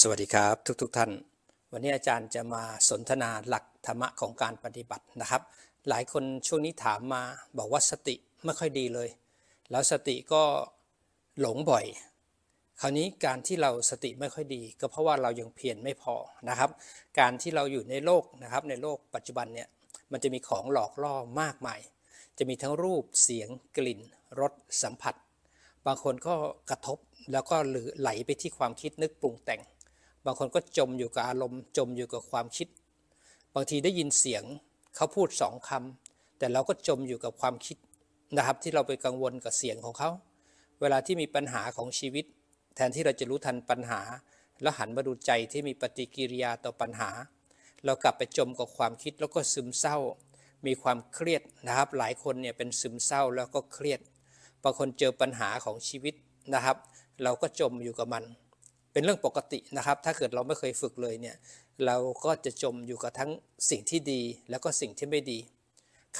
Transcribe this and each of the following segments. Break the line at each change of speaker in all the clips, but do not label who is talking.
สวัสดีครับ ทุกๆทท่าน วันนี้อาจารย์จะมาสนทนาหลักธรรมะของการปฏิบัตินะครับ หลายคนช่วงนี้ถามมาบอกว่าสติไม่ค่อยดีเลย แล้วสติก็หลงบ่อย คราวนี้การที่เราสติไม่ค่อยดีก็เพราะว่าเรายังเพียรไม่พอนะครับ การที่เราอยู่ในโลกนะครับในโลกปัจจุบันเนี่ย มันจะมีของหลอกล่อมากมาย จะมีทั้งรูปเสียงกลิ่นรสสัมผัส บางคนก็กระทบแล้วก็หรือไหลไปที่ความคิดนึกปรุงแต่งบางคนก็จมอยู่กับอารมณ์ จมอยู่กับความคิด บางทีได้ยินเสียง เขาพูดสองคำแต่เราก็จมอยู่กับความคิดนะครับที่เราไปกังวลกับเสียงของเขา เวลาที่มีปัญหาของชีวิต แทนที่เราจะรู้ทันปัญหา แล้วหันมาดูใจที่มีปฏิกิริยาต่อปัญหา เรากลับไปจมกับความคิดแล้วก็ซึมเศร้า มีความเครียดนะครับ หลายคนเนี่ยเป็นซึมเศร้าแล้วก็เครียดบางคนเจอปัญหาของชีวิตนะครับ เราก็จมอยู่กับมันเป็นเรื่องปกตินะครับ ถ้าเกิดเราไม่เคยฝึกเลยเนี่ย เราก็จะจมอยู่กับทั้งสิ่งที่ดีแล้วก็สิ่งที่ไม่ดี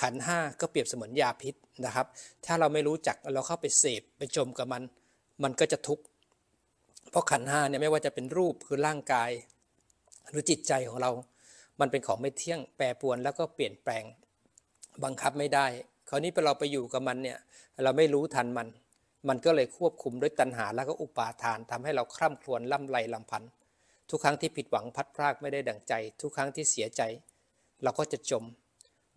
ขันห้าก็เปรียบเสมือนยาพิษนะครับ ถ้าเราไม่รู้จักเราเข้าไปเสพไปจมกับมัน มันก็จะทุกข์ เพราะขันห้าเนี่ยไม่ว่าจะเป็นรูปคือร่างกาย หรือจิตใจของเรา มันเป็นของไม่เที่ยงแปรปรวนแล้วก็เปลี่ยนแปลง บังคับไม่ได้ คราวนี้พอเราไปอยู่กับมันเนี่ยเราไม่รู้ทันมันมันก็เลยควบคุมด้วยตัณหาแล้วก็อุปาทานทำให้เราคร่ำครวญล่ำไรลำพันทุกครั้งที่ผิดหวังพัดพรากไม่ได้ดังใจ ทุกครั้งที่เสียใจ เราก็จะจม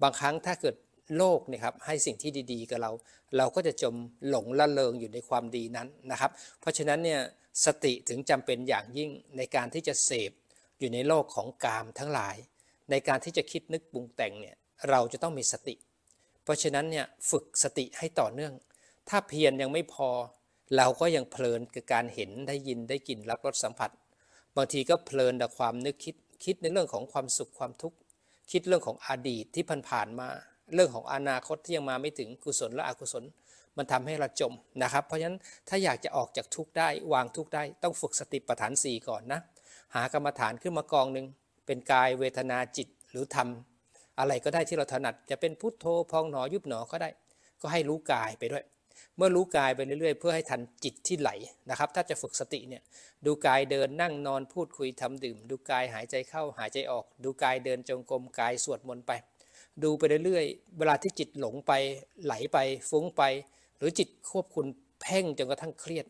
บางครั้งถ้าเกิดโลกเนี่ยครับให้สิ่งที่ดีๆ กับเราเราก็จะจมหลงละเลงอยู่ในความดีนั้นนะครับ เพราะฉะนั้นเนี่ยสติถึงจำเป็นอย่างยิ่งในการที่จะเสพอยู่ในโลกของกามทั้งหลาย ในการที่จะคิดนึกปรุงแต่งเนี่ยเราจะต้องมีสติ เพราะฉะนั้นเนี่ยฝึกสติให้ต่อเนื่องถ้าเพียรยังไม่พอ เราก็ยังเพลินกับการเห็นได้ยินได้กลิ่นรับรสสัมผัส บางทีก็เพลินกับความนึกคิดคิดในเรื่องของความสุขความทุกข์คิดเรื่องของอดีตที่ผ่านๆมา เรื่องของอนาคตที่ยังมาไม่ถึงกุศลและอกุศล มันทำให้เราจมนะครับ เพราะฉะนั้นถ้าอยากจะออกจากทุกข์ได้วางทุกข์ได้ต้องฝึกสติปัฏฐาน 4 ก่อนนะหากรรมฐานขึ้นมากองหนึ่งเป็นกายเวทนาจิตหรือธรรมอะไรก็ได้ที่เราถนัดจะเป็นพุทโธพองหนอยุบหนอก็ได้ ก็ให้รู้กายไปด้วยเมื่อรู้กายไปเรื่อย ๆ เพื่อให้ทันจิตที่ไหลนะครับ ถ้าจะฝึกสติเนี่ยดูกายเดินนั่งนอนพูดคุยทำดื่ม ดูกายหายใจเข้าหายใจออก ดูกายเดินจงกรมกายสวดมนต์ไป ดูไปเรื่อยๆเวลาที่จิตหลงไปไหลไปฟุ้งไป หรือจิตควบคุมเพ่ง จนกระทั่งเครียด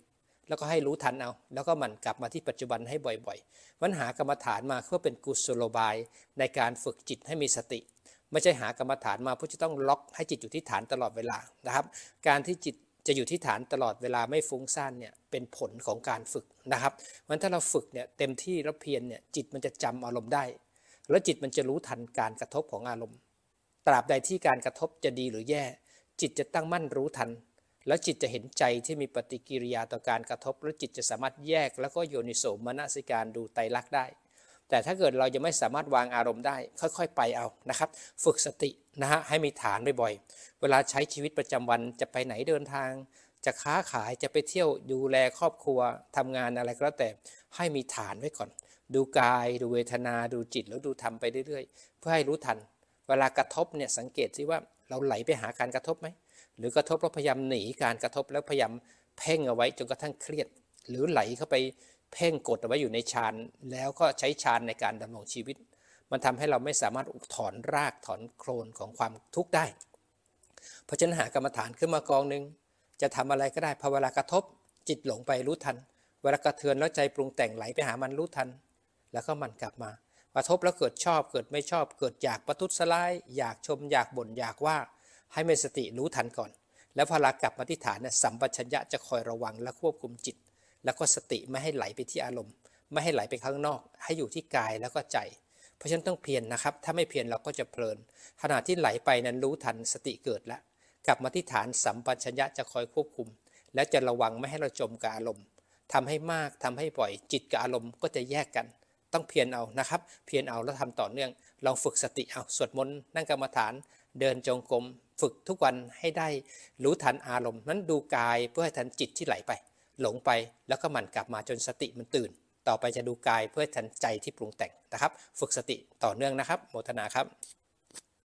แล้วก็ให้รู้ทันเอา แล้วก็หมั่นกลับมาที่ปัจจุบันให้บ่อยๆมันหากรรมฐานมาเพื่อเป็นกุศโลบายในการฝึกจิตให้มีสติไม่ใช่หากรรมฐานมาเพื่อจะต้องล็อกให้จิตอยู่ที่ฐานตลอดเวลานะครับ การที่จิตจะอยู่ที่ฐานตลอดเวลาไม่ฟุ้งซ่านเนี่ยเป็นผลของการฝึกนะครับมันถ้าเราฝึกเนี่ยเต็มที่แล้วเพียรเนี่ยจิตมันจะจำอารมณ์ได้ แล้วจิตมันจะรู้ทันการกระทบของอารมณ์ตราบใดที่การกระทบจะดีหรือแย่จิตจะตั้งมั่นรู้ทัน แล้วจิตจะเห็นใจที่มีปฏิกิริยาต่อการกระทบแล้วจิตจะสามารถแยก แล้วก็โยนิโสมนสิการดูไตรลักษณ์ได้แต่ถ้าเกิดเรายังไม่สามารถวางอารมณ์ได้ค่อยๆ ไปเอานะครับ ฝึกสตินะฮะ ให้มีฐานบ่อยๆเวลาใช้ชีวิตประจำวันจะไปไหนเดินทาง จะค้าขายจะไปเที่ยวดูแลครอบครัวทำงานอะไรก็แล้วแต่ให้มีฐานไว้ก่อน ดูกายดูเวทนาดูจิต แล้วดูทำไปเรื่อยๆ เพื่อให้รู้ทัน เวลากระทบเนี่ย สังเกตซิว่าเราไหลไปหาการกระทบไหมหรือกระทบแล้วพยายามหนีการกระทบแล้วพยายามเพ่งเอาไว้จนกระทั่งเครียด หรือไหลเข้าไปเพ่ง กดเอาไว้อยู่ในฌาน แล้วก็ใช้ฌานในการดำรงชีวิต มันทำให้เราไม่สามารถถอนรากถอนโคลนของความทุกข์ได้ เพราะฉะนั้นหากรรมฐานขึ้นมากองหนึ่งจะทำอะไรก็ได้พอเวลากระทบจิตหลงไปรู้ทัน เวลากระเทือนแล้วใจปรุงแต่งไหลไปหามันรู้ทัน แล้วก็มันกลับมากระทบแล้วเกิดชอบเกิดไม่ชอบ เกิดอยากประทุษร้ายอยากชมอยากบ่นอยากว่าให้มีสติรู้ทันก่อน แล้วพลากลับมาที่ฐานเนี่ยสัมปชัญญะจะคอยระวังและควบคุมจิตแล้วก็สติไม่ให้ไหลไปที่อารมณ์ ไม่ให้ไหลไปข้างนอก ให้อยู่ที่กายแล้วก็ใจ เพราะฉะนั้นต้องเพียรนนะครับ ถ้าไม่เพียรเราก็จะเพลินขณะที่ไหลไปนั้นรู้ทันสติเกิดแล้วกลับมาที่ฐานสัมปชัญญะจะคอยควบคุม และจะระวังไม่ให้เราจมกับอารมณ์ทำให้มากทำให้บ่อยจิตกับอารมณ์ก็จะแยกกัน ต้องเพียรเอานะครับ เพียรเอาแล้วทำต่อเนื่องลองฝึกสติเอาสวดมนต์นั่งกรรมฐาน เดินจงกรมฝึกทุกวันให้ได้รู้ทันอารมณ์ นั้นดูกาย เพื่อให้ทันจิตที่ไหลไปหลงไปแล้วก็หมั่นกลับมาจนสติมันตื่น ต่อไปจะดูกายเพื่อทันใจที่ปรุงแต่งนะครับ ฝึกสติต่อเนื่องนะครับ โมทนาครับ